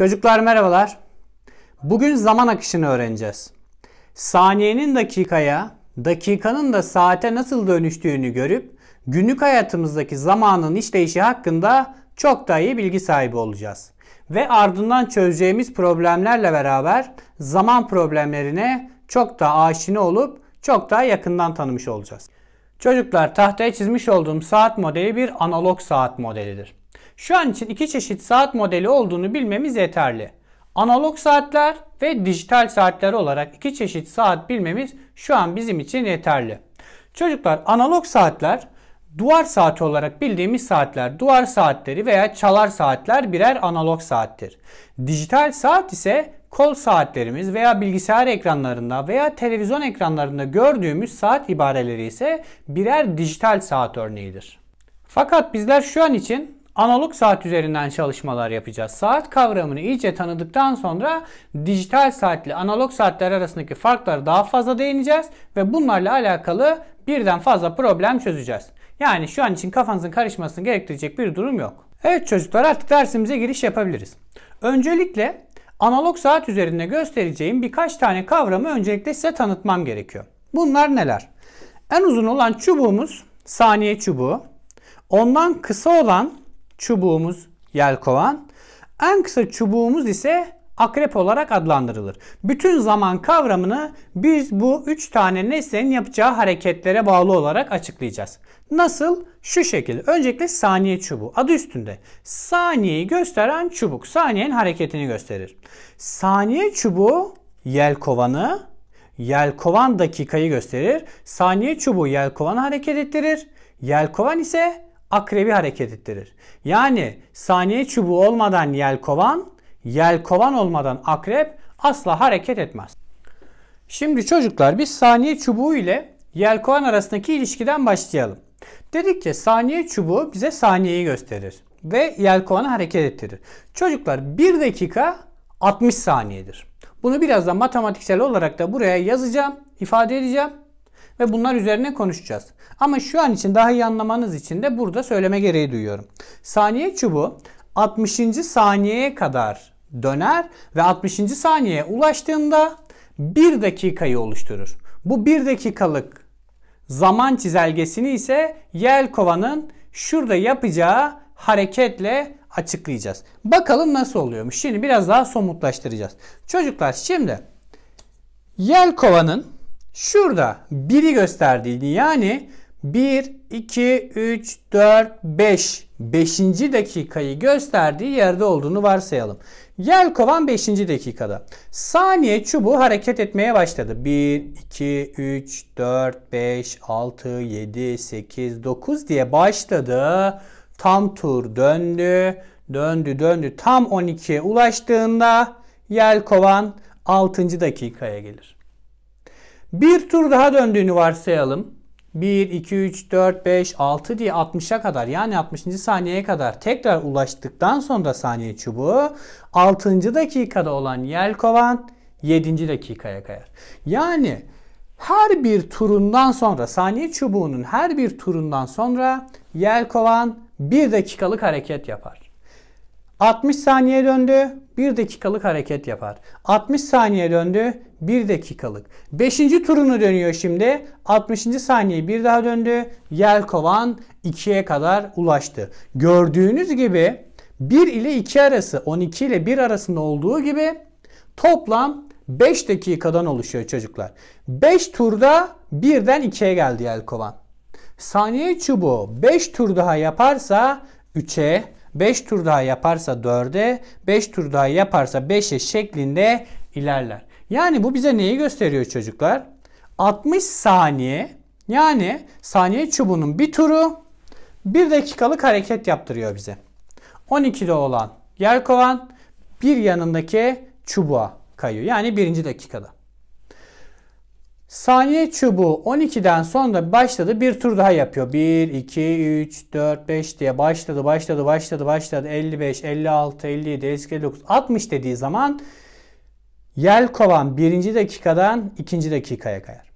Çocuklar merhabalar. Bugün zaman akışını öğreneceğiz. Saniyenin dakikaya, dakikanın da saate nasıl dönüştüğünü görüp günlük hayatımızdaki zamanın işleyişi hakkında çok daha iyi bilgi sahibi olacağız. Ve ardından çözeceğimiz problemlerle beraber zaman problemlerine çok daha aşina olup çok daha yakından tanımış olacağız. Çocuklar tahtaya çizmiş olduğum saat modeli bir analog saat modelidir. Şu an için iki çeşit saat modeli olduğunu bilmemiz yeterli. Analog saatler ve dijital saatler olarak iki çeşit saat bilmemiz şu an bizim için yeterli. Çocuklar analog saatler duvar saati olarak bildiğimiz saatler duvar saatleri veya çalar saatler birer analog saattir. Dijital saat ise kol saatlerimiz veya bilgisayar ekranlarında veya televizyon ekranlarında gördüğümüz saat ibareleri ise birer dijital saat örneğidir. Fakat bizler şu an için analog saat üzerinden çalışmalar yapacağız. Saat kavramını iyice tanıdıktan sonra dijital saatle analog saatler arasındaki farkları daha fazla değineceğiz ve bunlarla alakalı birden fazla problem çözeceğiz. Yani şu an için kafanızın karışmasını gerektirecek bir durum yok. Evet çocuklar artık dersimize giriş yapabiliriz. Öncelikle analog saat üzerinde göstereceğim birkaç tane kavramı öncelikle size tanıtmam gerekiyor. Bunlar neler? En uzun olan çubuğumuz saniye çubuğu. Ondan kısa olan çubuğumuz yelkovan. En kısa çubuğumuz ise akrep olarak adlandırılır. Bütün zaman kavramını biz bu 3 tane nesnenin yapacağı hareketlere bağlı olarak açıklayacağız. Nasıl? Şu şekilde. Öncelikle saniye çubuğu. Adı üstünde. Saniyeyi gösteren çubuk. Saniyenin hareketini gösterir. Saniye çubuğu yelkovanı, yelkovan dakikayı gösterir. Saniye çubuğu yelkovanı hareket ettirir. Yelkovan ise akrebi hareket ettirir. Yani saniye çubuğu olmadan yelkovan, yelkovan olmadan akrep asla hareket etmez. Şimdi çocuklar biz saniye çubuğu ile yelkovan arasındaki ilişkiden başlayalım. Dedik ki saniye çubuğu bize saniyeyi gösterir ve yelkovanı hareket ettirir. Çocuklar 1 dakika 60 saniyedir. Bunu birazdan matematiksel olarak da buraya yazacağım, ifade edeceğim ve bunlar üzerine konuşacağız. Ama şu an için daha iyi anlamanız için de burada söyleme gereği duyuyorum. Saniye çubuğu 60. saniyeye kadar döner ve 60. saniyeye ulaştığında 1 dakikayı oluşturur. Bu 1 dakikalık zaman çizelgesini ise Yelkova'nın şurada yapacağı hareketle açıklayacağız. Bakalım nasıl oluyormuş. Şimdi biraz daha somutlaştıracağız. Çocuklar şimdi Yelkova'nın Şurada 1'i gösterdiğini yani 1, 2, 3, 4, 5. 5. dakikayı gösterdiği yerde olduğunu varsayalım. Yelkovan 5. dakikada. Saniye çubuğu hareket etmeye başladı. 1, 2, 3, 4, 5, 6, 7, 8, 9 diye başladı. Tam tur döndü. Döndü döndü. Tam 12'ye ulaştığında Yelkovan 6. dakikaya gelir. Bir tur daha döndüğünü varsayalım. 1, 2, 3, 4, 5, 6 diye 60'a kadar yani 60. saniyeye kadar tekrar ulaştıktan sonra saniye çubuğu 6. dakikada olan Yelkovan 7. dakikaya kayar. Yani her bir turundan sonra saniye çubuğunun her bir turundan sonra Yelkovan 1 dakikalık hareket yapar. 60 saniye döndü. 1 dakikalık hareket yapar. 60 saniye döndü 1 dakikalık. 5. turunu dönüyor şimdi. 60. saniye bir daha döndü. Yelkovan 2'ye kadar ulaştı. Gördüğünüz gibi 1 ile 2 arası 12 ile 1 arasında olduğu gibi toplam 5 dakikadan oluşuyor çocuklar. 5 turda birden 2'ye geldi Yelkovan. Saniye çubuğu 5 tur daha yaparsa 3'e 5 tur daha yaparsa 4'e, 5 tur daha yaparsa 5'e şeklinde ilerler. Yani bu bize neyi gösteriyor çocuklar? 60 saniye yani saniye çubuğunun bir turu 1 dakikalık hareket yaptırıyor bize. 12'de olan yer kovan bir yanındaki çubuğa kayıyor. Yani birinci dakikada. Saniye çubuğu 12'den sonra başladı. Bir tur daha yapıyor. 1, 2, 3, 4, 5 diye başladı, başladı, başladı, başladı. 55, 56, 57, 59, 60 dediği zaman Yelkovan birinci dakikadan ikinci dakikaya kayar.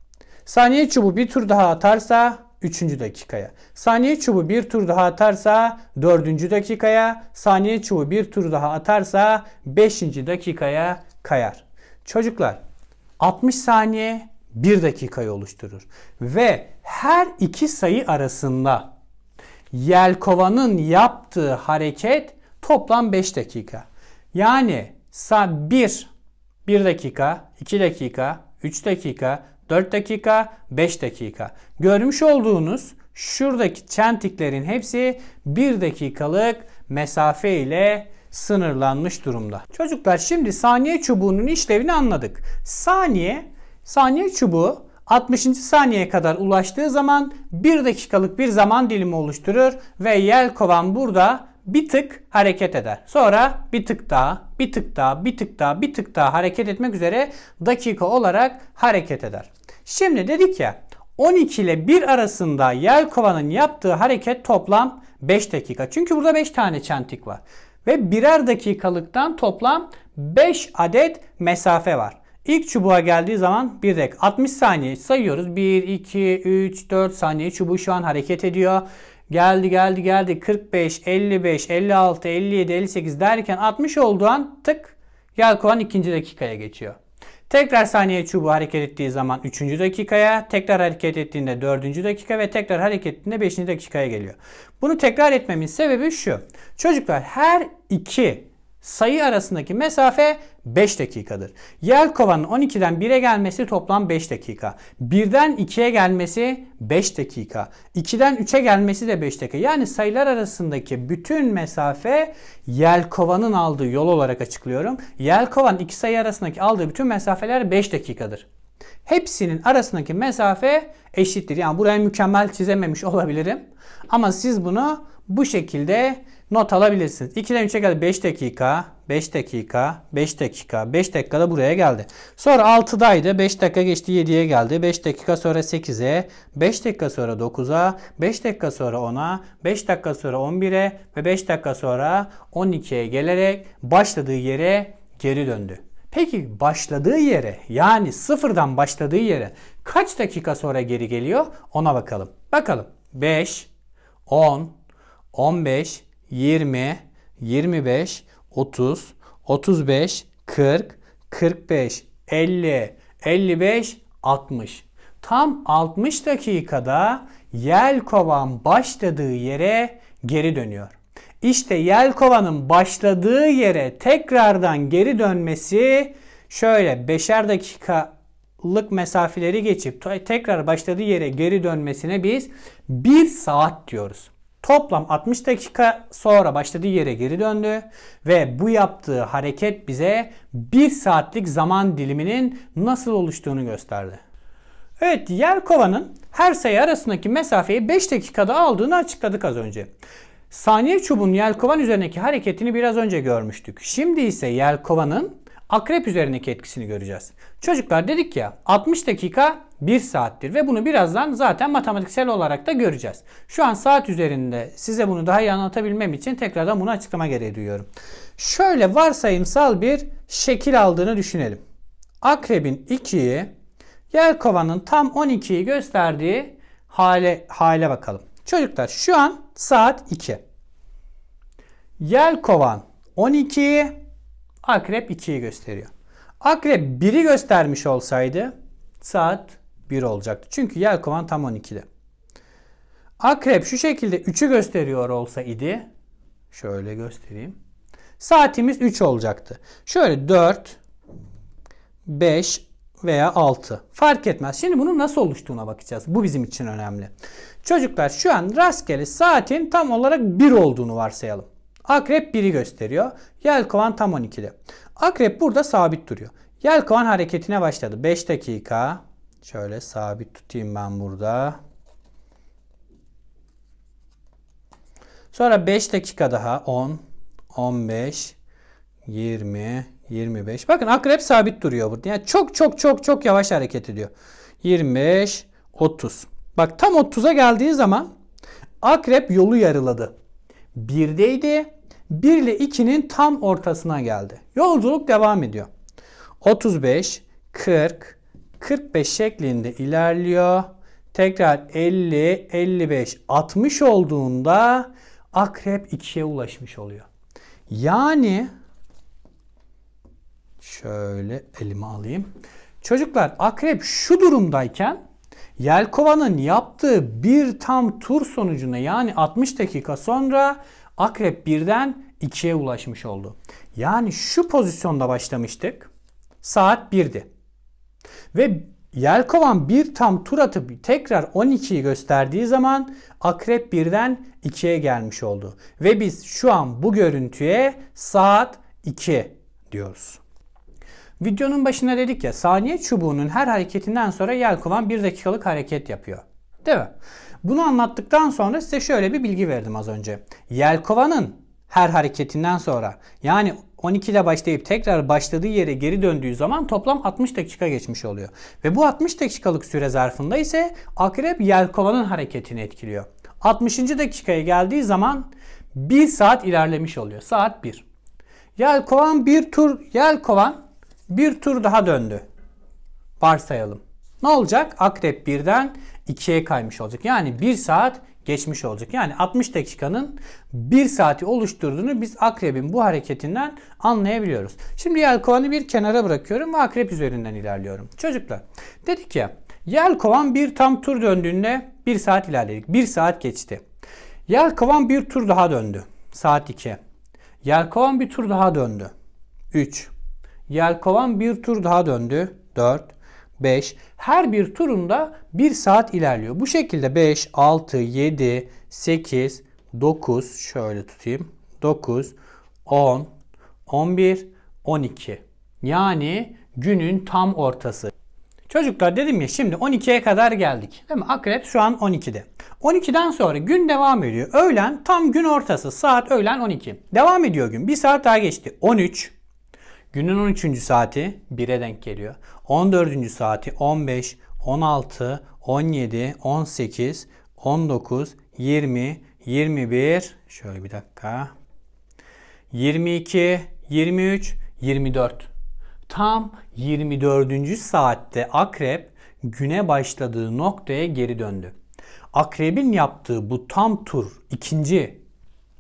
Saniye çubuğu bir tur daha atarsa 3. dakikaya. Saniye çubu bir tur daha atarsa 4. dakikaya. Saniye çubu bir tur daha atarsa 5. dakikaya kayar. Çocuklar 60 saniye 1 dakikayı oluşturur. Ve her iki sayı arasında yelkovanın yaptığı hareket toplam 5 dakika. Yani saat 1 1 dakika, 2 dakika, 3 dakika, 4 dakika, 5 dakika. Görmüş olduğunuz şuradaki çentiklerin hepsi 1 dakikalık mesafe ile sınırlanmış durumda. Çocuklar şimdi saniye çubuğunun işlevini anladık. Saniye Saniye çubuğu 60. saniyeye kadar ulaştığı zaman 1 dakikalık bir zaman dilimi oluşturur ve kovan burada bir tık hareket eder. Sonra bir tık daha, bir tık daha, bir tık daha, bir tık daha hareket etmek üzere dakika olarak hareket eder. Şimdi dedik ya 12 ile 1 arasında kovanın yaptığı hareket toplam 5 dakika. Çünkü burada 5 tane çentik var. Ve birer dakikalıktan toplam 5 adet mesafe var. İlk çubuğa geldiği zaman bir rek. 60 saniye sayıyoruz. 1, 2, 3, 4 saniye çubuğu şu an hareket ediyor. Geldi geldi geldi 45, 55, 56, 57, 58 derken 60 olduğu an tık gel kovan ikinci dakikaya geçiyor. Tekrar saniye çubuğu hareket ettiği zaman 3. dakikaya, tekrar hareket ettiğinde 4. dakika ve tekrar hareket ettiğinde 5. dakikaya geliyor. Bunu tekrar etmemin sebebi şu. Çocuklar her iki sayı arasındaki mesafe 5 dakikadır. Yelkova'nın 12'den 1'e gelmesi toplam 5 dakika. 1'den 2'ye gelmesi 5 dakika. 2'den 3'e gelmesi de 5 dakika. Yani sayılar arasındaki bütün mesafe Yelkova'nın aldığı yol olarak açıklıyorum. Yelkova'nın iki sayı arasındaki aldığı bütün mesafeler 5 dakikadır. Hepsinin arasındaki mesafe eşittir. Yani burayı mükemmel çizememiş olabilirim. Ama siz bunu bu şekilde not alabilirsiniz. 2'den 3'e kadar 5 dakika, 5 dakika, 5 dakika, 5 dakikada buraya geldi. Sonra 6'daydı. 5 dakika geçti 7'ye geldi. 5 dakika sonra 8'e, 5 dakika sonra 9'a, 5 dakika sonra 10'a, 5 dakika sonra 11'e ve 5 dakika sonra 12'ye gelerek başladığı yere geri döndü. Peki başladığı yere yani sıfırdan başladığı yere kaç dakika sonra geri geliyor ona bakalım. Bakalım 5, 10, 15, 20, 25, 30, 35, 40, 45, 50, 55, 60. Tam 60 dakikada Yelkovan başladığı yere geri dönüyor. İşte Yelkova'nın başladığı yere tekrardan geri dönmesi şöyle 5'er dakikalık mesafeleri geçip tekrar başladığı yere geri dönmesine biz bir saat diyoruz. Toplam 60 dakika sonra başladığı yere geri döndü ve bu yaptığı hareket bize 1 saatlik zaman diliminin nasıl oluştuğunu gösterdi. Evet Yelkova'nın her sayı arasındaki mesafeyi 5 dakikada aldığını açıkladık az önce. Saniye çubun Yelkova'nın üzerindeki hareketini biraz önce görmüştük. Şimdi ise Yelkova'nın akrep üzerindeki etkisini göreceğiz. Çocuklar dedik ya 60 dakika 1 saattir ve bunu birazdan zaten matematiksel olarak da göreceğiz. Şu an saat üzerinde size bunu daha iyi anlatabilmem için tekrardan bunu açıklama gereği duyuyorum. Şöyle varsayımsal bir şekil aldığını düşünelim. Akrebin 2'yi yer kovanın tam 12'yi gösterdiği hale, hale bakalım. Çocuklar şu an saat 2. kovan 12'yi Akrep 2'yi gösteriyor. Akrep 1'i göstermiş olsaydı saat 1 olacaktı. Çünkü yer kovan tam 12'de. Akrep şu şekilde 3'ü gösteriyor olsa idi. Şöyle göstereyim. Saatimiz 3 olacaktı. Şöyle 4, 5 veya 6. Fark etmez. Şimdi bunun nasıl oluştuğuna bakacağız. Bu bizim için önemli. Çocuklar şu an rastgele saatin tam olarak 1 olduğunu varsayalım. Akrep 1'i gösteriyor. Yelkovan tam 12'de. Akrep burada sabit duruyor. Yelkovan hareketine başladı. 5 dakika. Şöyle sabit tutayım ben burada. Sonra 5 dakika daha 10, 15, 20, 25. Bakın akrep sabit duruyor burada. Yani çok çok çok çok yavaş hareket ediyor. 25, 30. Bak tam 30'a geldiği zaman akrep yolu yarıladı. 1'deydi. 1 ile 2'nin tam ortasına geldi. Yolculuk devam ediyor. 35, 40, 45 şeklinde ilerliyor. Tekrar 50, 55, 60 olduğunda akrep 2'ye ulaşmış oluyor. Yani şöyle elime alayım. Çocuklar akrep şu durumdayken Yelkova'nın yaptığı bir tam tur sonucunda yani 60 dakika sonra Akrep birden 2'ye ulaşmış oldu. Yani şu pozisyonda başlamıştık. Saat 1'di. Ve Yelkovan bir tam tur atıp tekrar 12'yi gösterdiği zaman akrep birden 2'ye gelmiş oldu. Ve biz şu an bu görüntüye saat 2 diyoruz. Videonun başında dedik ya saniye çubuğunun her hareketinden sonra yelkovan 1 dakikalık hareket yapıyor. Değil mi? Bunu anlattıktan sonra size şöyle bir bilgi verdim az önce. Yelkova'nın her hareketinden sonra yani 12 ile başlayıp tekrar başladığı yere geri döndüğü zaman toplam 60 dakika geçmiş oluyor. Ve bu 60 dakikalık süre zarfında ise akrep yelkovanın hareketini etkiliyor. 60. dakikaya geldiği zaman 1 saat ilerlemiş oluyor. Saat 1. Yelkovan bir tur, yelkovan bir tur daha döndü. Varsayalım. Ne olacak? Akrep birden ikiye kaymış olacak. Yani bir saat geçmiş olacak. Yani 60 dakikanın bir saati oluşturduğunu biz akrebin bu hareketinden anlayabiliyoruz. Şimdi yelkovanı bir kenara bırakıyorum ve akrep üzerinden ilerliyorum. Çocuklar dedik ya yelkovan bir tam tur döndüğünde bir saat ilerledik. Bir saat geçti. Yelkovan bir tur daha döndü. Saat 2. Yelkovan bir tur daha döndü. 3. Yelkovan bir tur daha döndü. 4. 5 her bir turunda 1 saat ilerliyor. Bu şekilde 5, 6, 7, 8, 9 şöyle tutayım. 9, 10, 11, 12. Yani günün tam ortası. Çocuklar dedim ya şimdi 12'ye kadar geldik. Değil mi? Akrep şu an 12'de. 12'den sonra gün devam ediyor. Öğlen tam gün ortası. Saat öğlen 12. Devam ediyor gün. Bir saat daha geçti. 13, Günün 13. saati 1'e denk geliyor. 14. saati 15, 16, 17, 18, 19, 20, 21, şöyle bir dakika. 22, 23, 24. Tam 24. saatte akrep güne başladığı noktaya geri döndü. Akrebin yaptığı bu tam tur, ikinci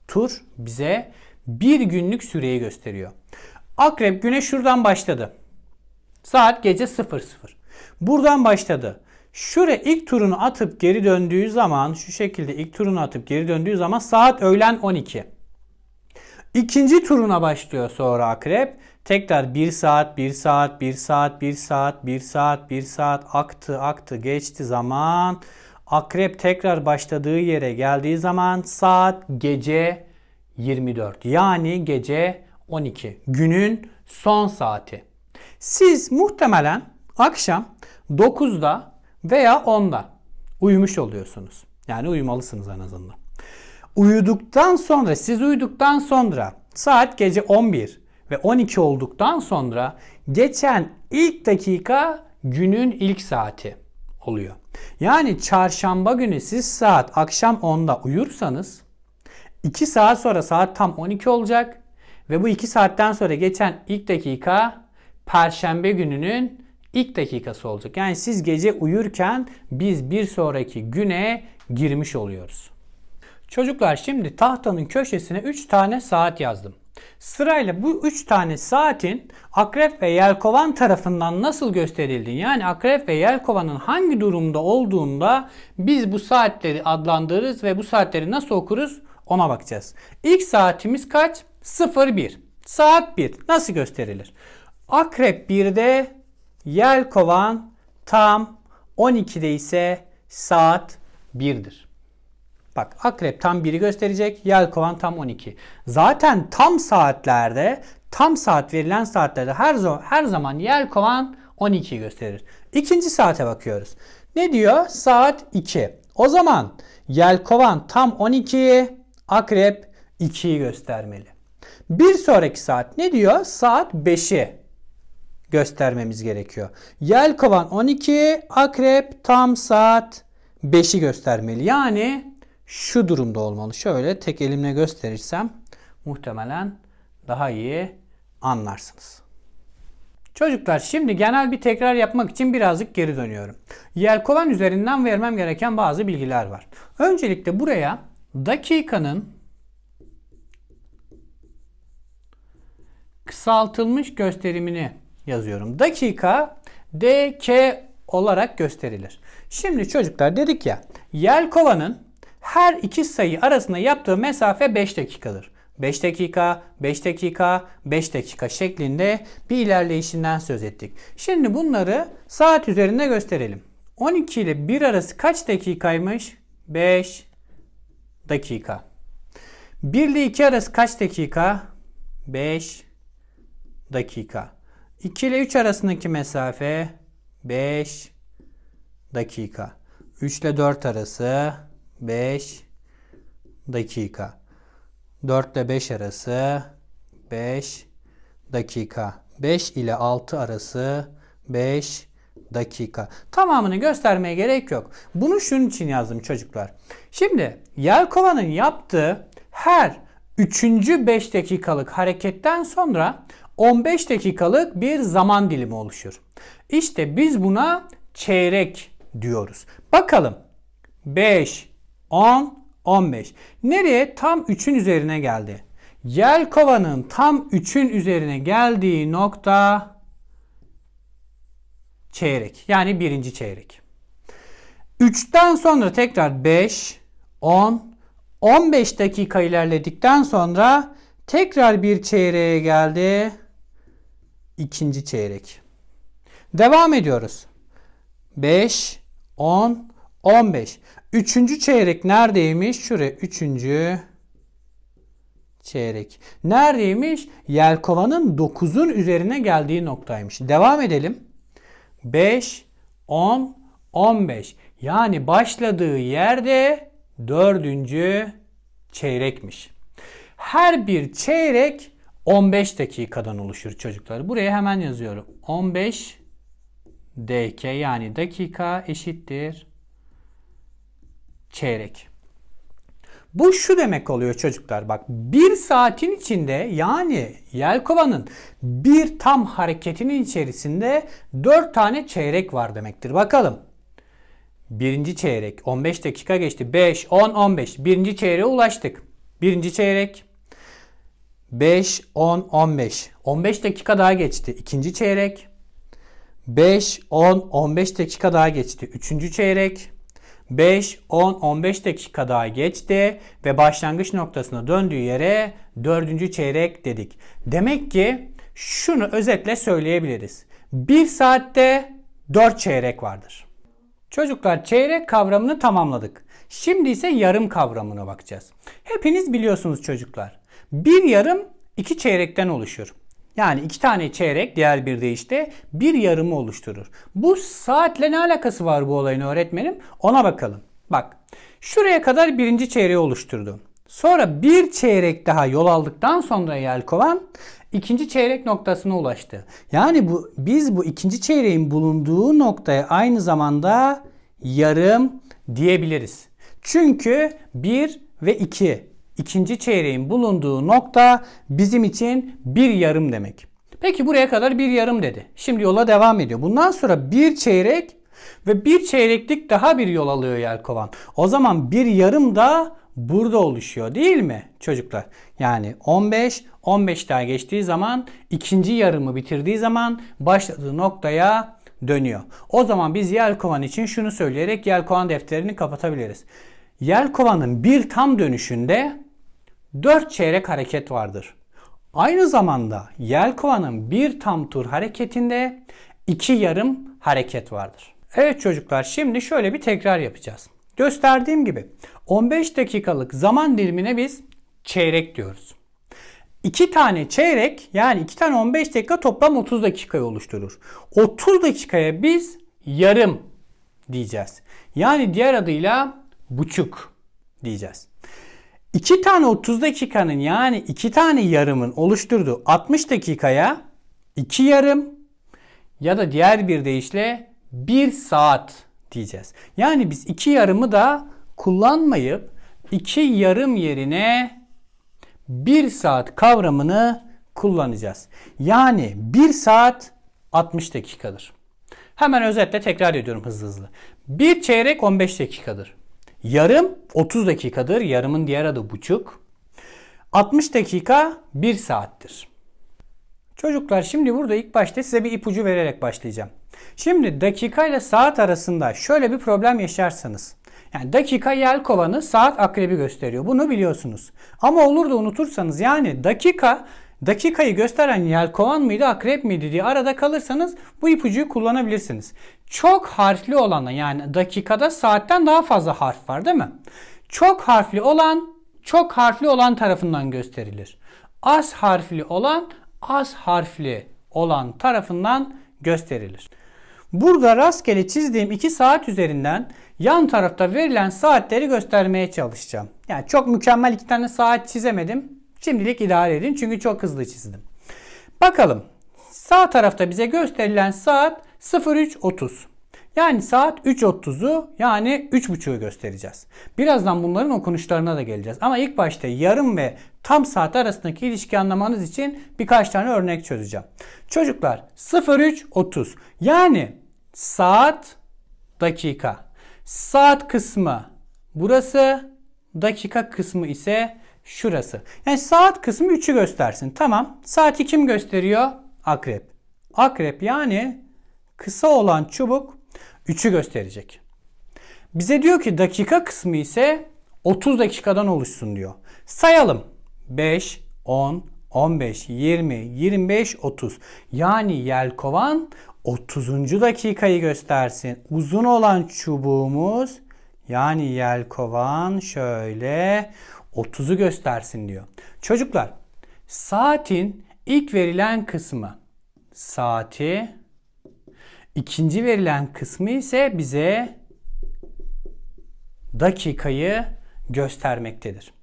tur bize bir günlük süreyi gösteriyor. Akrep güne şuradan başladı. Saat gece 00. Buradan başladı. Şuraya ilk turunu atıp geri döndüğü zaman şu şekilde ilk turunu atıp geri döndüğü zaman saat öğlen 12. İkinci turuna başlıyor sonra akrep. Tekrar 1 saat, 1 saat, 1 saat, 1 saat, 1 saat, 1 saat aktı, aktı, geçti zaman. Akrep tekrar başladığı yere geldiği zaman saat gece 24. Yani gece 12. Günün son saati. Siz muhtemelen akşam 9'da veya 10'da uyumuş oluyorsunuz. Yani uyumalısınız en azından. Uyuduktan sonra, siz uyuduktan sonra saat gece 11 ve 12 olduktan sonra geçen ilk dakika günün ilk saati oluyor. Yani çarşamba günü siz saat akşam 10'da uyursanız 2 saat sonra saat tam 12 olacak ve bu 2 saatten sonra geçen ilk dakika perşembe gününün ilk dakikası olacak. Yani siz gece uyurken biz bir sonraki güne girmiş oluyoruz. Çocuklar şimdi tahtanın köşesine 3 tane saat yazdım. Sırayla bu 3 tane saatin akrep ve yelkovan tarafından nasıl gösterildiğini yani akrep ve yelkovanın hangi durumda olduğunda biz bu saatleri adlandırırız ve bu saatleri nasıl okuruz ona bakacağız. İlk saatimiz kaç? 01 saat 1 nasıl gösterilir? Akrep 1'de yelkovan tam 12'de ise saat 1'dir. Bak akrep tam 1'i gösterecek. Yelkovan tam 12. Zaten tam saatlerde tam saat verilen saatlerde her, her zaman yelkovan 12'yi gösterir. İkinci saate bakıyoruz. Ne diyor? Saat 2. O zaman yelkovan tam 12'yi akrep 2'yi göstermeli. Bir sonraki saat ne diyor? Saat 5'i göstermemiz gerekiyor. Yelkovan 12, akrep tam saat 5'i göstermeli. Yani şu durumda olmalı. Şöyle tek elimle gösterirsem muhtemelen daha iyi anlarsınız. Çocuklar şimdi genel bir tekrar yapmak için birazcık geri dönüyorum. Yelkovan üzerinden vermem gereken bazı bilgiler var. Öncelikle buraya dakikanın kısaltılmış gösterimini yazıyorum. Dakika dk olarak gösterilir. Şimdi çocuklar dedik ya Yelkova'nın her iki sayı arasında yaptığı mesafe 5 dakikadır. 5 dakika, 5 dakika, 5 dakika şeklinde bir ilerleyişinden söz ettik. Şimdi bunları saat üzerinde gösterelim. 12 ile 1 arası kaç dakikaymış? 5 dakika. 1 ile 2 arası kaç dakika? 5 dakika. 2 ile 3 arasındaki mesafe 5 dakika. 3 ile 4 arası 5 dakika. 4 ile 5 arası 5 dakika. 5 ile 6 arası 5 dakika. Tamamını göstermeye gerek yok. Bunu şunun için yazdım çocuklar. Şimdi Yelkova'nın yaptığı her üçüncü 5 dakikalık hareketten sonra 15 dakikalık bir zaman dilimi oluşur. İşte biz buna çeyrek diyoruz. Bakalım 5, 10, 15. Nereye? Tam 3'ün üzerine geldi. kovanın tam 3'ün üzerine geldiği nokta çeyrek. Yani birinci çeyrek. 3'ten sonra tekrar 5, 10, 15 dakika ilerledikten sonra tekrar bir çeyreğe geldi ikinci çeyrek. Devam ediyoruz. 5, 10, 15. Üçüncü çeyrek neredeymiş? Şuraya üçüncü çeyrek. Neredeymiş? Yelkovanın 9'un üzerine geldiği noktaymış. Devam edelim. 5, 10, 15. Yani başladığı yerde dördüncü çeyrekmiş. Her bir çeyrek 15 dakikadan oluşur çocuklar. Buraya hemen yazıyorum. 15 dk yani dakika eşittir çeyrek. Bu şu demek oluyor çocuklar. Bak bir saatin içinde yani Yelkova'nın bir tam hareketinin içerisinde 4 tane çeyrek var demektir. Bakalım. Birinci çeyrek 15 dakika geçti. 5, 10, 15. Birinci çeyreğe ulaştık. Birinci çeyrek. 5, 10, 15. 15 dakika daha geçti. ikinci çeyrek. 5, 10, 15 dakika daha geçti. Üçüncü çeyrek. 5, 10, 15 dakika daha geçti ve başlangıç noktasına döndüğü yere dördüncü çeyrek dedik. Demek ki şunu özetle söyleyebiliriz. 1 saatte 4 çeyrek vardır. Çocuklar çeyrek kavramını tamamladık. Şimdi ise yarım kavramına bakacağız. Hepiniz biliyorsunuz çocuklar. Bir yarım iki çeyrekten oluşur. Yani iki tane çeyrek diğer bir işte bir yarımı oluşturur. Bu saatle ne alakası var bu olayın öğretmenim? Ona bakalım. Bak şuraya kadar birinci çeyreği oluşturdu. Sonra bir çeyrek daha yol aldıktan sonra Yelkovan ikinci çeyrek noktasına ulaştı. Yani bu biz bu ikinci çeyreğin bulunduğu noktaya aynı zamanda yarım diyebiliriz. Çünkü 1 ve 2 ikinci çeyreğin bulunduğu nokta bizim için bir yarım demek. Peki buraya kadar bir yarım dedi. Şimdi yola devam ediyor. Bundan sonra bir çeyrek ve bir çeyreklik daha bir yol alıyor yelkovan. O zaman bir yarım da burada oluşuyor değil mi çocuklar? Yani 15, 15 daha geçtiği zaman ikinci yarımı bitirdiği zaman başladığı noktaya dönüyor. O zaman biz yelkovan için şunu söyleyerek yelkovan defterini kapatabiliriz. Yelkovanın bir tam dönüşünde 4 çeyrek hareket vardır. Aynı zamanda yelkovanın bir tam tur hareketinde 2 yarım hareket vardır. Evet çocuklar şimdi şöyle bir tekrar yapacağız. Gösterdiğim gibi 15 dakikalık zaman dilimine biz çeyrek diyoruz. 2 tane çeyrek yani 2 tane 15 dakika toplam 30 dakikayı oluşturur. 30 dakikaya biz yarım diyeceğiz. Yani diğer adıyla buçuk diyeceğiz. 2 tane 30 dakikanın yani 2 tane yarımın oluşturduğu 60 dakikaya 2 yarım ya da diğer bir deyişle 1 saat diyeceğiz. Yani biz 2 yarımı da kullanmayıp 2 yarım yerine 1 saat kavramını kullanacağız. Yani 1 saat 60 dakikadır. Hemen özetle tekrar ediyorum hızlı hızlı. 1 çeyrek 15 dakikadır. Yarım 30 dakikadır. Yarımın diğer adı buçuk. 60 dakika 1 saattir. Çocuklar şimdi burada ilk başta size bir ipucu vererek başlayacağım. Şimdi dakika ile saat arasında şöyle bir problem yaşarsanız. Yani dakika yel kovanı saat akrebi gösteriyor. Bunu biliyorsunuz. Ama olur da unutursanız yani dakika dakikayı gösteren yel kovan mıydı akrep miydi diye arada kalırsanız bu ipucuyu kullanabilirsiniz. Çok harfli olana yani dakikada saatten daha fazla harf var değil mi? Çok harfli olan çok harfli olan tarafından gösterilir. Az harfli olan az harfli olan tarafından gösterilir. Burada rastgele çizdiğim iki saat üzerinden yan tarafta verilen saatleri göstermeye çalışacağım. Yani çok mükemmel iki tane saat çizemedim. Şimdilik idare edin çünkü çok hızlı çizdim. Bakalım sağ tarafta bize gösterilen saat 03.30. Yani saat 3.30'u yani 3.30'u göstereceğiz. Birazdan bunların okunuşlarına da geleceğiz. Ama ilk başta yarım ve tam saat arasındaki ilişki anlamanız için birkaç tane örnek çözeceğim. Çocuklar 03.30 yani saat dakika. Saat kısmı burası dakika kısmı ise şurası. Yani saat kısmı 3'ü göstersin. Tamam saati kim gösteriyor? Akrep. Akrep yani kısa olan çubuk 3'ü gösterecek. Bize diyor ki dakika kısmı ise 30 dakikadan oluşsun diyor. Sayalım. 5, 10, 15, 20, 25, 30. Yani yelkovan 30. dakikayı göstersin. Uzun olan çubuğumuz yani yelkovan şöyle 30'u göstersin diyor. Çocuklar saatin ilk verilen kısmı saati İkinci verilen kısmı ise bize dakikayı göstermektedir.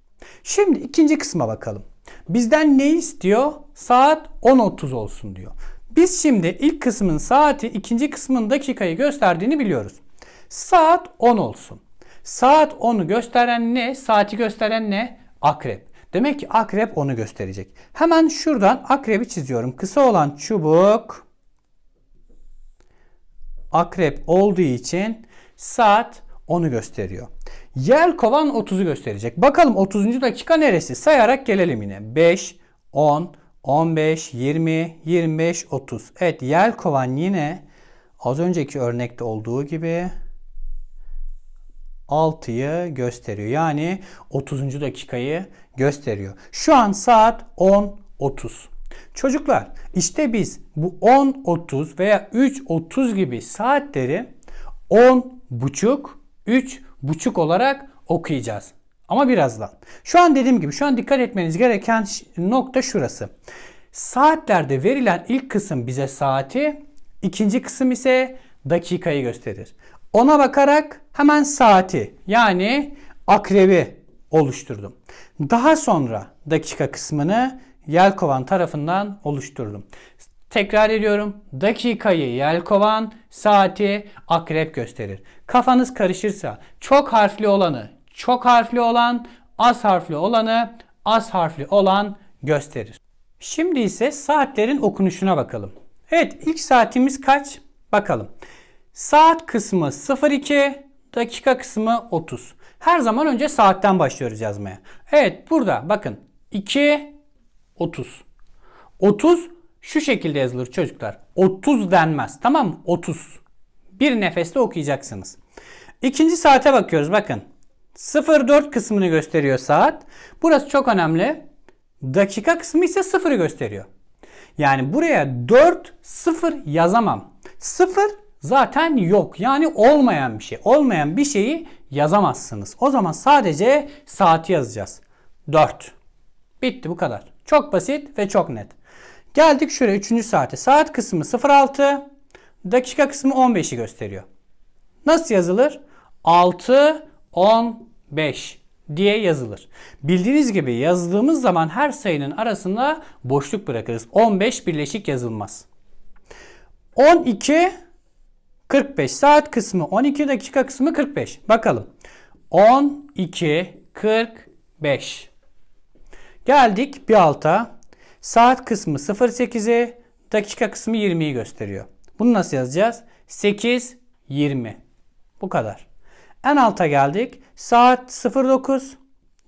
Şimdi ikinci kısma bakalım. Bizden ne istiyor? Saat 10.30 olsun diyor. Biz şimdi ilk kısmın saati, ikinci kısmın dakikayı gösterdiğini biliyoruz. Saat 10 olsun. Saat 10'u gösteren ne? Saati gösteren ne? Akrep. Demek ki akrep onu gösterecek. Hemen şuradan akrebi çiziyorum. Kısa olan çubuk akrep olduğu için saat onu gösteriyor. Yel kovan 30'u gösterecek. Bakalım 30. dakika neresi? Sayarak gelelim yine. 5, 10, 15, 20, 25, 30. Evet yel kovan yine az önceki örnekte olduğu gibi 6'yı gösteriyor. Yani 30. dakikayı gösteriyor. Şu an saat 10.30. Çocuklar işte biz bu 10.30 veya 3.30 gibi saatleri 10 buçuk, 3 buçuk olarak okuyacağız. Ama birazdan. Şu an dediğim gibi şu an dikkat etmeniz gereken nokta şurası. Saatlerde verilen ilk kısım bize saati, ikinci kısım ise dakikayı gösterir. Ona bakarak hemen saati yani akrebi oluşturdum. Daha sonra dakika kısmını yelkovan tarafından oluştururum. Tekrar ediyorum. Dakikayı yelkovan, saati akrep gösterir. Kafanız karışırsa çok harfli olanı çok harfli olan, az harfli olanı az harfli olan gösterir. Şimdi ise saatlerin okunuşuna bakalım. Evet ilk saatimiz kaç? Bakalım. Saat kısmı 02, dakika kısmı 30. Her zaman önce saatten başlıyoruz yazmaya. Evet burada bakın 2, 30. 30 şu şekilde yazılır çocuklar. 30 denmez. Tamam mı? 30. Bir nefeste okuyacaksınız. İkinci saate bakıyoruz bakın. 04 kısmını gösteriyor saat. Burası çok önemli. Dakika kısmı ise 0'ı gösteriyor. Yani buraya 4 0 yazamam. 0 zaten yok. Yani olmayan bir şey. Olmayan bir şeyi yazamazsınız. O zaman sadece saati yazacağız. 4. Bitti bu kadar. Çok basit ve çok net. Geldik şuraya 3. saate. Saat kısmı 06, dakika kısmı 15'i gösteriyor. Nasıl yazılır? 6 10 5 diye yazılır. Bildiğiniz gibi yazdığımız zaman her sayının arasında boşluk bırakırız. 15 birleşik yazılmaz. 12 45 saat kısmı 12 dakika kısmı 45. Bakalım. 12 45 Geldik bir alta. Saat kısmı 08'i, dakika kısmı 20'yi gösteriyor. Bunu nasıl yazacağız? 8, 20. Bu kadar. En alta geldik. Saat 09,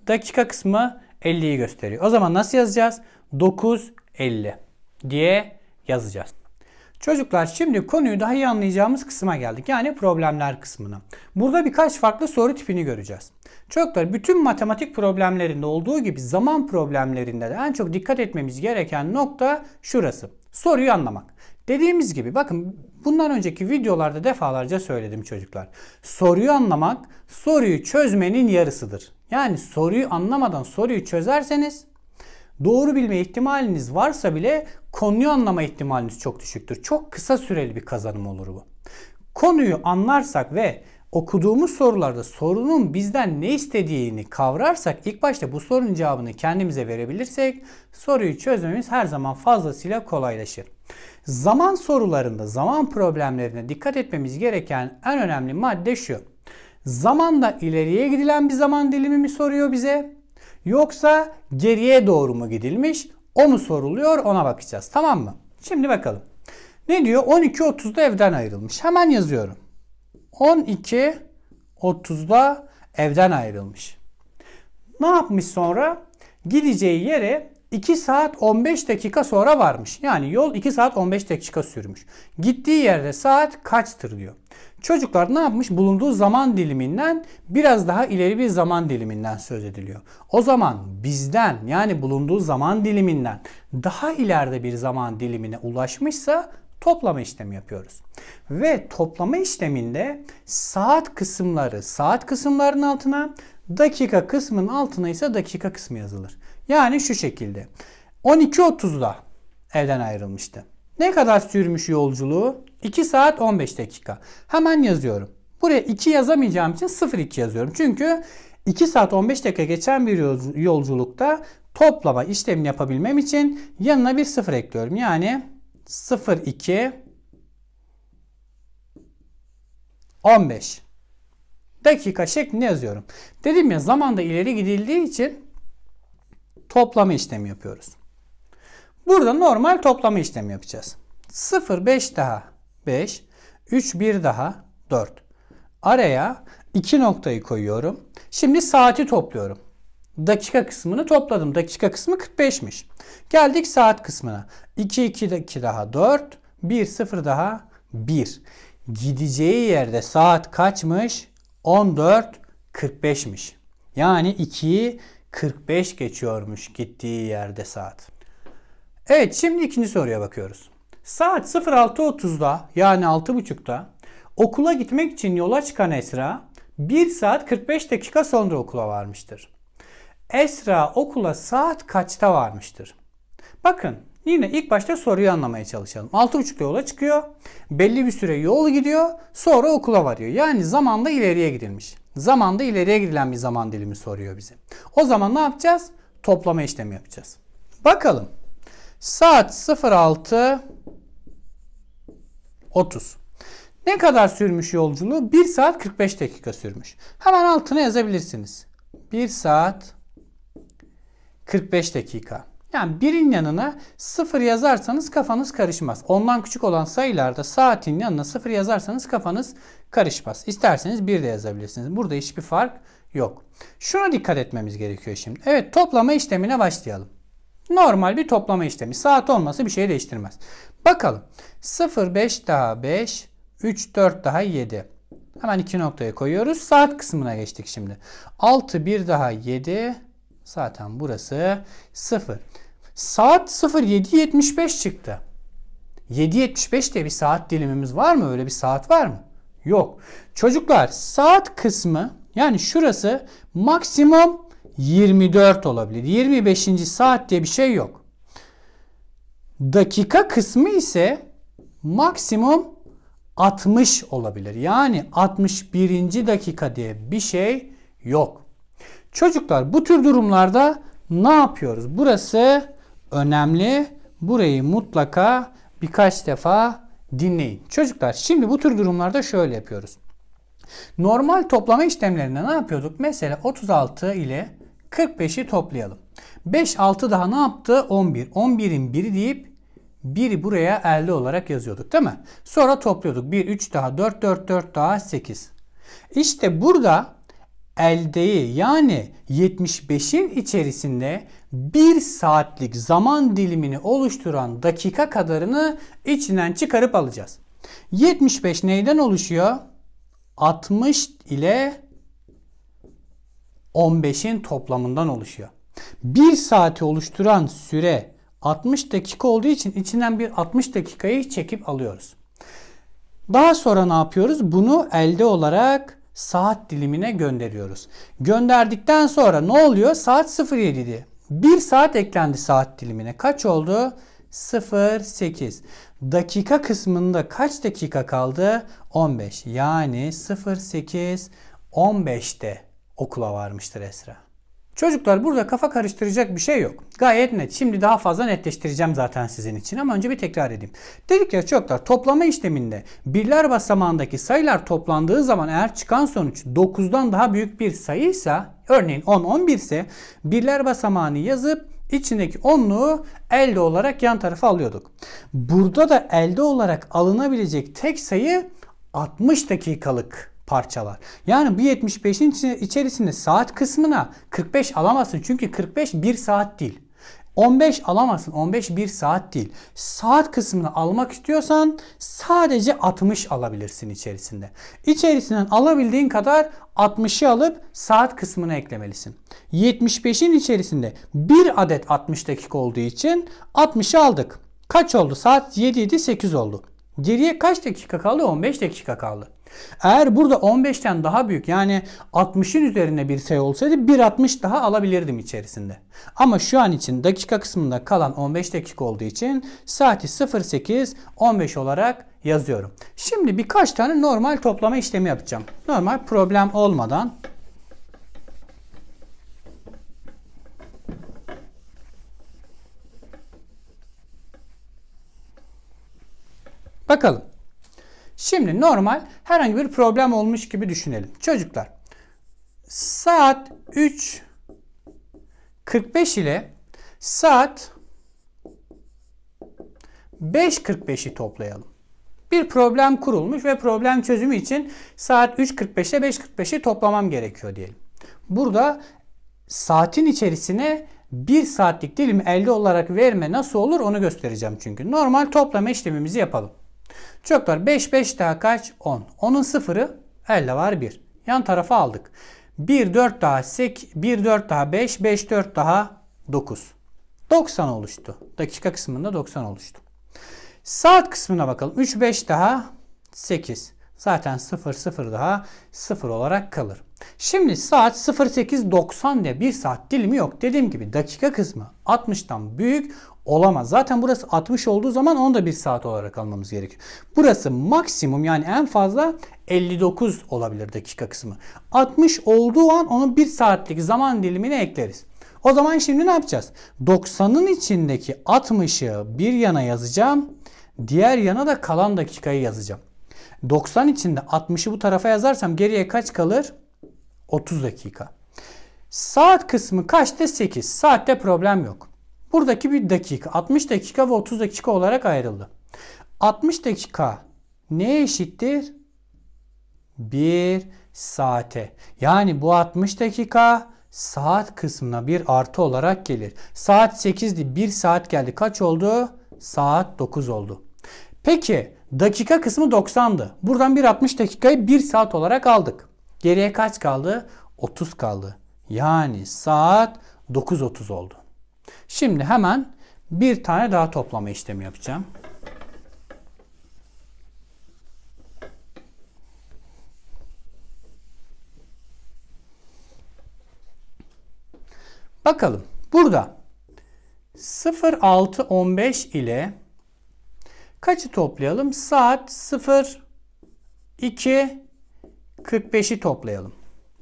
dakika kısmı 50'yi gösteriyor. O zaman nasıl yazacağız? 9, 50 diye yazacağız. Çocuklar şimdi konuyu daha iyi anlayacağımız kısma geldik. Yani problemler kısmına. Burada birkaç farklı soru tipini göreceğiz. Çocuklar bütün matematik problemlerinde olduğu gibi zaman problemlerinde de en çok dikkat etmemiz gereken nokta şurası. Soruyu anlamak. Dediğimiz gibi bakın bundan önceki videolarda defalarca söyledim çocuklar. Soruyu anlamak soruyu çözmenin yarısıdır. Yani soruyu anlamadan soruyu çözerseniz doğru bilme ihtimaliniz varsa bile konuyu anlama ihtimaliniz çok düşüktür. Çok kısa süreli bir kazanım olur bu. Konuyu anlarsak ve okuduğumuz sorularda sorunun bizden ne istediğini kavrarsak ilk başta bu sorunun cevabını kendimize verebilirsek soruyu çözmemiz her zaman fazlasıyla kolaylaşır. Zaman sorularında, zaman problemlerine dikkat etmemiz gereken en önemli madde şu. Zamanda ileriye gidilen bir zaman dilimi mi soruyor bize? Yoksa geriye doğru mu gidilmiş? O mu soruluyor ona bakacağız tamam mı? Şimdi bakalım. Ne diyor? 12.30'da evden ayrılmış. Hemen yazıyorum. 12.30'da evden ayrılmış. Ne yapmış sonra? Gideceği yere 2 saat 15 dakika sonra varmış. Yani yol 2 saat 15 dakika sürmüş. Gittiği yerde saat kaçtır diyor. Çocuklar ne yapmış? Bulunduğu zaman diliminden biraz daha ileri bir zaman diliminden söz ediliyor. O zaman bizden yani bulunduğu zaman diliminden daha ileride bir zaman dilimine ulaşmışsa toplama işlemi yapıyoruz. Ve toplama işleminde saat kısımları saat kısımlarının altına, dakika kısmının altına ise dakika kısmı yazılır. Yani şu şekilde. 12.30'da evden ayrılmıştı. Ne kadar sürmüş yolculuğu? 2 saat 15 dakika. Hemen yazıyorum. Buraya 2 yazamayacağım için 0,2 yazıyorum. Çünkü 2 saat 15 dakika geçen bir yolculukta toplama işlemini yapabilmem için yanına bir 0 ekliyorum. Yani 0,2 15 dakika şeklinde yazıyorum. Dedim ya zamanda ileri gidildiği için toplama işlemi yapıyoruz. Burada normal toplama işlemi yapacağız. 0,5 daha 5, 3 1 daha 4. Araya 2 noktayı koyuyorum. Şimdi saati topluyorum. Dakika kısmını topladım. Dakika kısmı 45'miş. Geldik saat kısmına. 2 2 2 daha 4, 1 0 daha 1. Gideceği yerde saat kaçmış? 14 45'miş. Yani 2'yi 45 geçiyormuş gittiği yerde saat. Evet şimdi ikinci soruya bakıyoruz. Saat 06.30'da yani 6.30'da okula gitmek için yola çıkan Esra 1 saat 45 dakika sonra okula varmıştır. Esra okula saat kaçta varmıştır? Bakın yine ilk başta soruyu anlamaya çalışalım. 6.30'da yola çıkıyor. Belli bir süre yol gidiyor. Sonra okula varıyor. Yani zamanda ileriye gidilmiş. Zamanda ileriye gidilen bir zaman dilimi soruyor bize. O zaman ne yapacağız? Toplama işlemi yapacağız. Bakalım. Saat 06 30. Ne kadar sürmüş yolculuğu? 1 saat 45 dakika sürmüş. Hemen altına yazabilirsiniz. 1 saat 45 dakika. Yani birin yanına 0 yazarsanız kafanız karışmaz. Ondan küçük olan sayılarda saatin yanına 0 yazarsanız kafanız karışmaz. İsterseniz 1 de yazabilirsiniz. Burada hiçbir fark yok. Şuna dikkat etmemiz gerekiyor şimdi. Evet toplama işlemine başlayalım. Normal bir toplama işlemi. Saat olması bir şey değiştirmez. Bakalım. 0, 5 daha 5, 3, 4 daha 7. Hemen iki noktaya koyuyoruz. Saat kısmına geçtik şimdi. 6, 1 daha 7. Zaten burası 0. Saat 07.75 çıktı. 7.75 diye bir saat dilimimiz var mı? Öyle bir saat var mı? Yok. Çocuklar saat kısmı yani şurası maksimum 24 olabilir. 25. saat diye bir şey yok. Dakika kısmı ise maksimum 60 olabilir. Yani 61. dakika diye bir şey yok. Çocuklar bu tür durumlarda ne yapıyoruz? Burası önemli. Burayı mutlaka birkaç defa dinleyin. Çocuklar şimdi bu tür durumlarda şöyle yapıyoruz. Normal toplama işlemlerinde ne yapıyorduk? Mesela 36 ile 45'i toplayalım. 5, 6 daha ne yaptı? 11. 11'in biri deyip 1'i buraya 50 olarak yazıyorduk değil mi? Sonra topluyorduk. 1, 3 daha 4, 4, 4 daha 8. İşte burada eldeyi yani 75'in içerisinde 1 saatlik zaman dilimini oluşturan dakika kadarını içinden çıkarıp alacağız. 75 neyden oluşuyor? 60 ile 15'in toplamından oluşuyor. 1 saati oluşturan süre 60 dakika olduğu için içinden bir 60 dakikayı çekip alıyoruz. Daha sonra ne yapıyoruz? Bunu elde olarak saat dilimine gönderiyoruz. Gönderdikten sonra ne oluyor? Saat 07'di. 1 saat eklendi saat dilimine. Kaç oldu? 08. Dakika kısmında kaç dakika kaldı? 15. Yani 08 15'te okula varmıştır Esra. Çocuklar burada kafa karıştıracak bir şey yok. Gayet net. Şimdi daha fazla netleştireceğim zaten sizin için ama önce bir tekrar edeyim. Dedik ya çocuklar toplama işleminde birler basamağındaki sayılar toplandığı zaman eğer çıkan sonuç 9'dan daha büyük bir sayıysa örneğin 10-11 ise birler basamağını yazıp içindeki onluğu elde olarak yan tarafa alıyorduk. Burada da elde olarak alınabilecek tek sayı 60 dakikalık parçalar. Yani bu 75'in içerisinde saat kısmına 45 alamazsın. Çünkü 45 bir saat değil. 15 alamazsın. 15 bir saat değil. Saat kısmını almak istiyorsan sadece 60 alabilirsin içerisinde. İçerisinden alabildiğin kadar 60'ı alıp saat kısmına eklemelisin. 75'in içerisinde 1 adet 60 dakika olduğu için 60'ı aldık. Kaç oldu? Saat 7 idi 8 oldu. Geriye kaç dakika kaldı? 15 dakika kaldı. Eğer burada 15'ten daha büyük yani 60'ın üzerinde bir şey olsaydı 1.60 daha alabilirdim içerisinde. Ama şu an için dakika kısmında kalan 15 dakika olduğu için saati 08.15 olarak yazıyorum. Şimdi birkaç tane normal toplama işlemi yapacağım. Normal problem olmadan Bakalım. Şimdi normal herhangi bir problem olmuş gibi düşünelim. Çocuklar saat 3.45 ile saat 5.45'i toplayalım. Bir problem kurulmuş ve problem çözümü için saat 3.45 ile 5.45'i toplamam gerekiyor diyelim. Burada saatin içerisine 1 saatlik dilim elde olarak verme nasıl olur onu göstereceğim çünkü. Normal toplama işlemimizi yapalım. Çök 5 5 daha kaç? 10. 10'un sıfırı elde var 1. Yan tarafa aldık. 1 4 daha 8 1 4 daha 5 5 4 daha 9. 90 oluştu. Dakika kısmında 90 oluştu. Saat kısmına bakalım. 3 5 daha 8. Zaten 0 0 daha 0 olarak kalır. Şimdi saat 08.90 diye bir saat dilimi yok. Dediğim gibi dakika kısmı 60'tan büyük olamaz. Zaten burası 60 olduğu zaman onu da 1 saat olarak almamız gerekiyor. Burası maksimum yani en fazla 59 olabilir dakika kısmı. 60 olduğu an onun 1 saatlik zaman dilimini ekleriz. O zaman şimdi ne yapacağız? 90'ın içindeki 60'ı bir yana yazacağım. Diğer yana da kalan dakikayı yazacağım. 90 içinde 60'ı bu tarafa yazarsam geriye kaç kalır? 30 dakika. Saat kısmı kaçta? 8. Saatte problem yok. Buradaki bir dakika 60 dakika ve 30 dakika olarak ayrıldı. 60 dakika neye eşittir? 1 saate. Yani bu 60 dakika saat kısmına bir artı olarak gelir. Saat 8'di 1 saat geldi. Kaç oldu? Saat 9 oldu. Peki dakika kısmı 90'dı. Buradan bir 60 dakikayı 1 saat olarak aldık. Geriye kaç kaldı? 30 kaldı. Yani saat 9.30 oldu. Şimdi hemen bir tane daha toplama işlemi yapacağım. Bakalım burada 06.15 ile kaçı toplayalım? Saat 02.45'i toplayalım.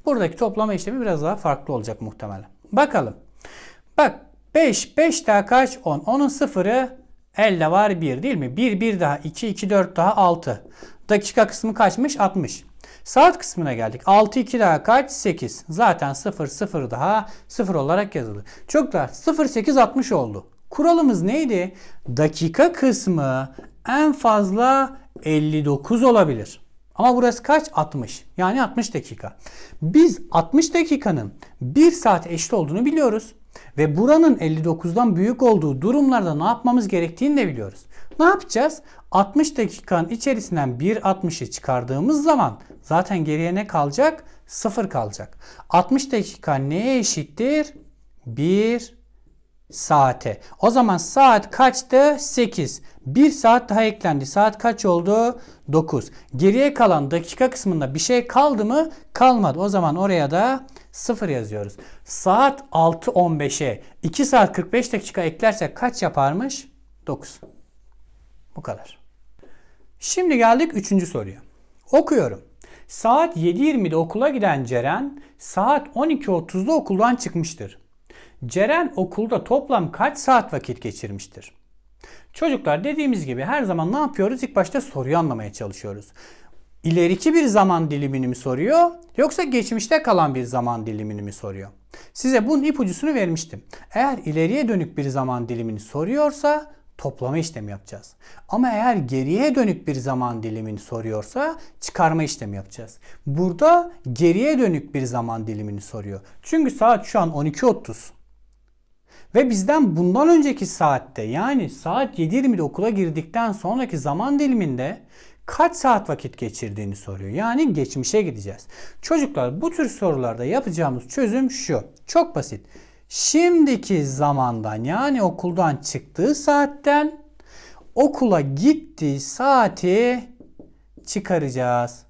Buradaki toplama işlemi biraz daha farklı olacak muhtemelen. Bakalım. Bak 5. 5 daha kaç? 10. 10'un sıfırı 50 var 1 değil mi? 1, 1 daha 2, 2, 4 daha 6. Dakika kısmı kaçmış? 60. Saat kısmına geldik. 6, 2 daha kaç? 8. Zaten 0, 0 daha 0 olarak yazıldı. Çocuklar 0, 8, 60 oldu. Kuralımız neydi? Dakika kısmı en fazla 59 olabilir. Ama burası kaç? 60. Yani 60 dakika. Biz 60 dakikanın 1 saat eşit olduğunu biliyoruz. Ve buranın 59'dan büyük olduğu durumlarda ne yapmamız gerektiğini de biliyoruz. Ne yapacağız? 60 dakikanın içerisinden 1.60'ı çıkardığımız zaman zaten geriye ne kalacak? 0 kalacak. 60 dakika neye eşittir? 1 saate. O zaman saat kaçtı? 8. 1 saat daha eklendi. Saat kaç oldu? 9. Geriye kalan dakika kısmında bir şey kaldı mı? Kalmadı. O zaman oraya da 0 yazıyoruz. Saat 6.15'e 2 saat 45 dakika eklersek kaç yaparmış? 9. Bu kadar. Şimdi geldik 3. soruya. Okuyorum. Saat 7.20'de okula giden Ceren saat 12.30'da okuldan çıkmıştır. Ceren okulda toplam kaç saat vakit geçirmiştir? Çocuklar dediğimiz gibi her zaman ne yapıyoruz? İlk başta soruyu anlamaya çalışıyoruz ileriki bir zaman dilimini mi soruyor yoksa geçmişte kalan bir zaman dilimini mi soruyor? Size bunun ipucusunu vermiştim. Eğer ileriye dönük bir zaman dilimini soruyorsa toplama işlemi yapacağız. Ama eğer geriye dönük bir zaman dilimini soruyorsa çıkarma işlemi yapacağız. Burada geriye dönük bir zaman dilimini soruyor. Çünkü saat şu an 12.30. Ve bizden bundan önceki saatte yani saat 7.20'de okula girdikten sonraki zaman diliminde kaç saat vakit geçirdiğini soruyor. Yani geçmişe gideceğiz. Çocuklar bu tür sorularda yapacağımız çözüm şu. Çok basit. Şimdiki zamandan yani okuldan çıktığı saatten okula gittiği saati çıkaracağız.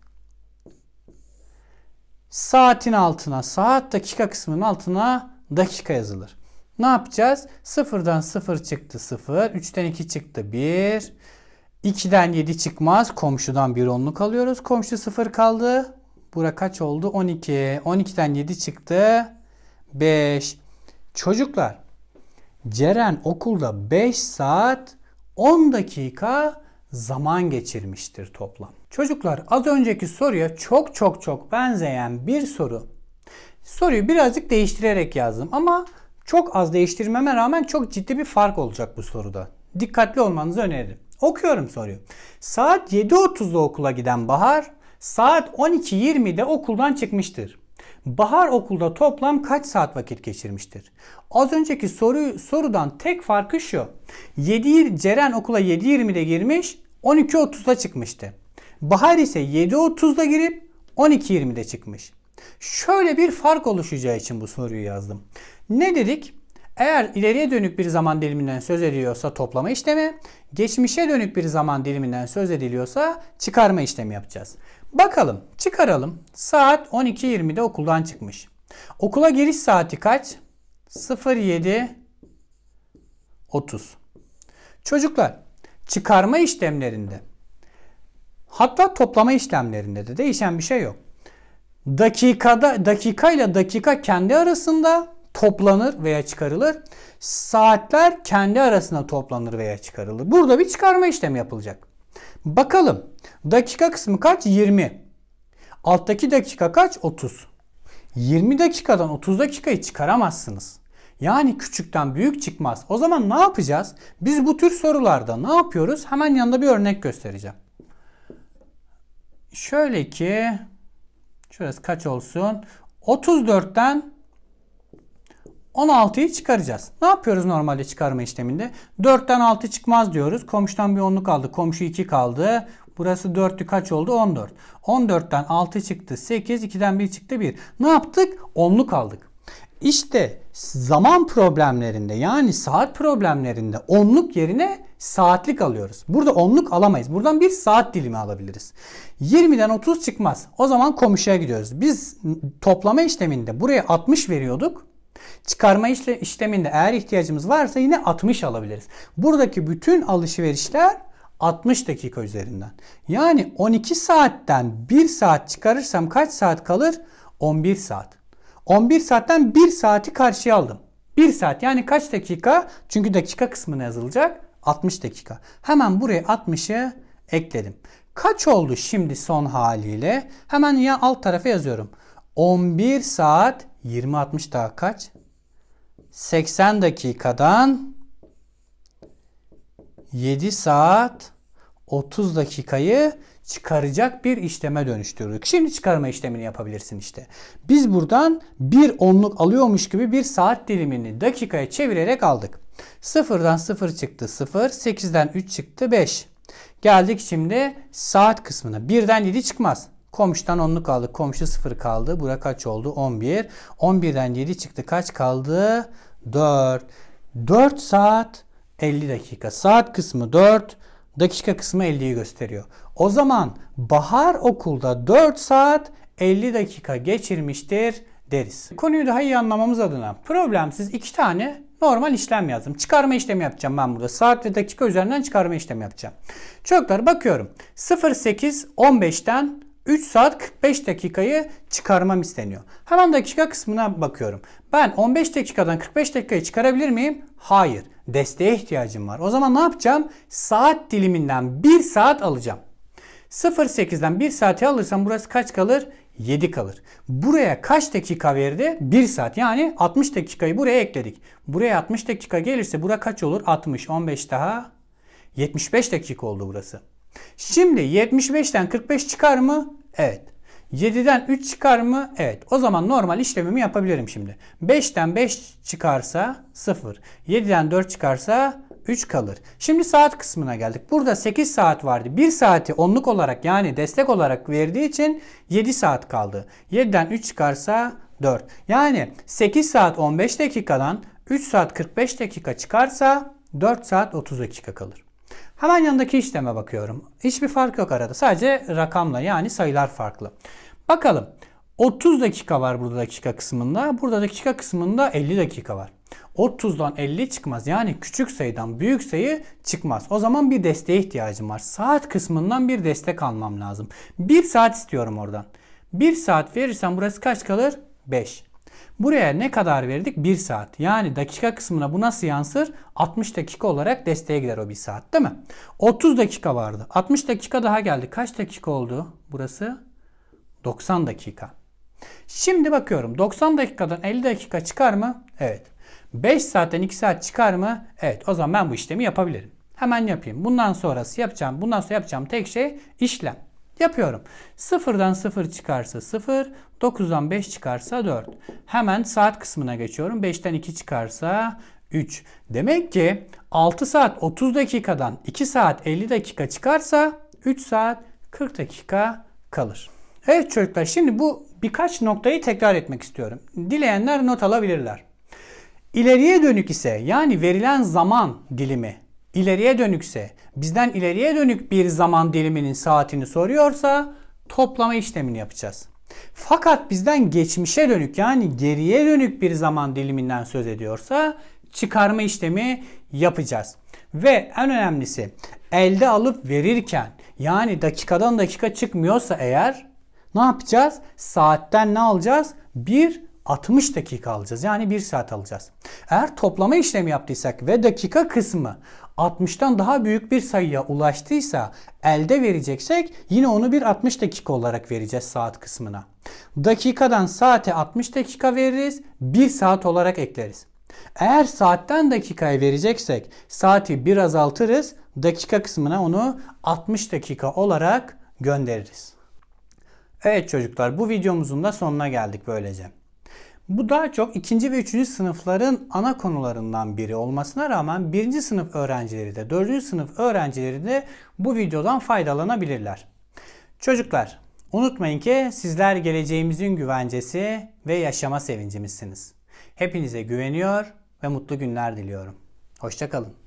Saatin altına saat dakika kısmının altına dakika yazılır. Ne yapacağız? 0'dan 0 çıktı 0. 3'ten 2 çıktı 1. 2'den 7 çıkmaz. Komşudan bir onluk alıyoruz. Komşu 0 kaldı. Bura kaç oldu? 12. 12'den 7 çıktı. 5. Çocuklar Ceren okulda 5 saat 10 dakika zaman geçirmiştir toplam. Çocuklar az önceki soruya çok çok çok benzeyen bir soru. Soruyu birazcık değiştirerek yazdım ama çok az değiştirmeme rağmen çok ciddi bir fark olacak bu soruda. Dikkatli olmanızı öneririm. Okuyorum soruyu. Saat 7.30'da okula giden Bahar saat 12.20'de okuldan çıkmıştır. Bahar okulda toplam kaç saat vakit geçirmiştir? Az önceki soru, sorudan tek farkı şu. 7 Ceren okula 7.20'de girmiş, 12.30'da çıkmıştı. Bahar ise 7.30'da girip 12.20'de çıkmış. Şöyle bir fark oluşacağı için bu soruyu yazdım. Ne dedik? Eğer ileriye dönük bir zaman diliminden söz ediliyorsa toplama işlemi, geçmişe dönük bir zaman diliminden söz ediliyorsa çıkarma işlemi yapacağız. Bakalım, çıkaralım. Saat 12.20'de okuldan çıkmış. Okula giriş saati kaç? 07.30. Çocuklar, çıkarma işlemlerinde hatta toplama işlemlerinde de değişen bir şey yok. Dakikada dakika ile dakika kendi arasında toplanır veya çıkarılır. Saatler kendi arasında toplanır veya çıkarılır. Burada bir çıkarma işlemi yapılacak. Bakalım dakika kısmı kaç? 20. Alttaki dakika kaç? 30. 20 dakikadan 30 dakikayı çıkaramazsınız. Yani küçükten büyük çıkmaz. O zaman ne yapacağız? Biz bu tür sorularda ne yapıyoruz? Hemen yanında bir örnek göstereceğim. Şöyle ki şurası kaç olsun? 34'ten 16'yı çıkaracağız. Ne yapıyoruz normalde çıkarma işleminde? 4'ten 6 çıkmaz diyoruz. Komşudan bir 10'luk aldı. Komşu 2 kaldı. Burası 4'lü kaç oldu? 14. 14'ten 6 çıktı. 8. 2'den 1 çıktı. 1. Ne yaptık? 10'luk aldık. İşte zaman problemlerinde yani saat problemlerinde onluk yerine saatlik alıyoruz. Burada onluk alamayız. Buradan bir saat dilimi alabiliriz. 20'den 30 çıkmaz. O zaman komşuya gidiyoruz. Biz toplama işleminde buraya 60 veriyorduk. Çıkarma işleminde eğer ihtiyacımız varsa yine 60 alabiliriz. Buradaki bütün alışverişler 60 dakika üzerinden. Yani 12 saatten 1 saat çıkarırsam kaç saat kalır? 11 saat. 11 saatten 1 saati karşıya aldım. 1 saat yani kaç dakika? Çünkü dakika kısmına yazılacak. 60 dakika. Hemen buraya 60'ı ekledim. Kaç oldu şimdi son haliyle? Hemen ya alt tarafa yazıyorum. 11 saat 20-60 daha kaç? 80 dakikadan 7 saat 30 dakikayı çıkaracak bir işleme dönüştürdük. Şimdi çıkarma işlemini yapabilirsin işte. Biz buradan bir onluk alıyormuş gibi bir saat dilimini dakikaya çevirerek aldık. 0'dan 0 çıktı 0. 8'den 3 çıktı 5. Geldik şimdi saat kısmına. 1'den 7 çıkmaz. Komşudan 10'luk kaldı, Komşu 0 kaldı. Bura kaç oldu? 11. 11'den 7 çıktı. Kaç kaldı? 4. 4 saat 50 dakika. Saat kısmı 4. Dakika kısmı 50'yi gösteriyor. O zaman bahar okulda 4 saat 50 dakika geçirmiştir deriz. Konuyu daha iyi anlamamız adına problemsiz iki tane normal işlem yazdım. Çıkarma işlemi yapacağım ben burada. Saat ve dakika üzerinden çıkarma işlemi yapacağım. Çocuklar bakıyorum. 08.15'ten 3 saat 45 dakikayı çıkarmam isteniyor. Hemen dakika kısmına bakıyorum. Ben 15 dakikadan 45 dakikayı çıkarabilir miyim? Hayır. Desteğe ihtiyacım var. O zaman ne yapacağım? Saat diliminden 1 saat alacağım. 0.8'den 1 saati alırsam burası kaç kalır? 7 kalır. Buraya kaç dakika verdi? 1 saat. Yani 60 dakikayı buraya ekledik. Buraya 60 dakika gelirse bura kaç olur? 60. 15 daha. 75 dakika oldu burası. Şimdi 75'ten 45 çıkar mı? Evet. 7'den 3 çıkar mı? Evet. O zaman normal işlemimi yapabilirim şimdi. 5'ten 5 çıkarsa 0. 7'den 4 çıkarsa 3 kalır. Şimdi saat kısmına geldik. Burada 8 saat vardı. 1 saati onluk olarak yani destek olarak verdiği için 7 saat kaldı. 7'den 3 çıkarsa 4. Yani 8 saat 15 dakikadan 3 saat 45 dakika çıkarsa 4 saat 30 dakika kalır. Hemen yanındaki işleme bakıyorum. Hiçbir fark yok arada. Sadece rakamla yani sayılar farklı. Bakalım. 30 dakika var burada dakika kısmında. Burada dakika kısmında 50 dakika var. 30'dan 50 çıkmaz. Yani küçük sayıdan büyük sayı çıkmaz. O zaman bir desteğe ihtiyacım var. Saat kısmından bir destek almam lazım. 1 saat istiyorum oradan. 1 saat verirsen burası kaç kalır? 5. Buraya ne kadar verdik? 1 saat. Yani dakika kısmına bu nasıl yansır? 60 dakika olarak desteğe gider o 1 saat değil mi? 30 dakika vardı. 60 dakika daha geldi. Kaç dakika oldu? Burası 90 dakika. Şimdi bakıyorum 90 dakikadan 50 dakika çıkar mı? Evet. 5 saatten 2 saat çıkar mı? Evet. O zaman ben bu işlemi yapabilirim. Hemen yapayım. Bundan sonrası yapacağım. Bundan sonra yapacağım tek şey işlem yapıyorum. 0'dan 0 çıkarsa 0, 9'dan 5 çıkarsa 4. Hemen saat kısmına geçiyorum. 5'ten 2 çıkarsa 3. Demek ki 6 saat 30 dakikadan 2 saat 50 dakika çıkarsa 3 saat 40 dakika kalır. Evet çocuklar şimdi bu birkaç noktayı tekrar etmek istiyorum. Dileyenler not alabilirler. İleriye dönük ise yani verilen zaman dilimi ileriye dönükse, bizden ileriye dönük bir zaman diliminin saatini soruyorsa toplama işlemini yapacağız. Fakat bizden geçmişe dönük yani geriye dönük bir zaman diliminden söz ediyorsa çıkarma işlemi yapacağız. Ve en önemlisi elde alıp verirken yani dakikadan dakika çıkmıyorsa eğer ne yapacağız? Saatten ne alacağız? Bir 60 dakika alacağız. Yani 1 saat alacağız. Eğer toplama işlemi yaptıysak ve dakika kısmı 60'tan daha büyük bir sayıya ulaştıysa elde vereceksek yine onu bir 60 dakika olarak vereceğiz saat kısmına. Dakikadan saate 60 dakika veririz, 1 saat olarak ekleriz. Eğer saatten dakikaya vereceksek saati bir azaltırız, dakika kısmına onu 60 dakika olarak göndeririz. Evet çocuklar bu videomuzun da sonuna geldik böylece. Bu daha çok ikinci ve üçüncü sınıfların ana konularından biri olmasına rağmen birinci sınıf öğrencileri de dördüncü sınıf öğrencileri de bu videodan faydalanabilirler. Çocuklar unutmayın ki sizler geleceğimizin güvencesi ve yaşama sevincimizsiniz. Hepinize güveniyor ve mutlu günler diliyorum. Hoşçakalın.